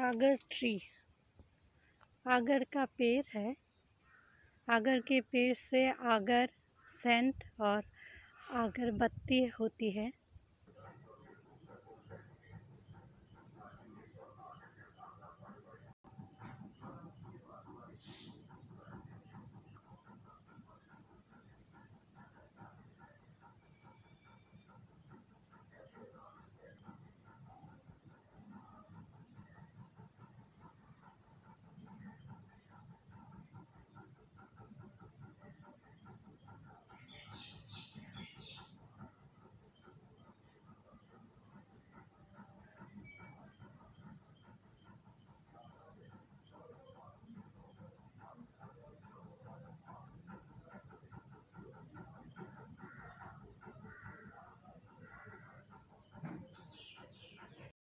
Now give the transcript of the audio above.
Agar tree Agar का पेड़ है आगर के पेड़ से आगर सेंट और अगरबत्ती होती है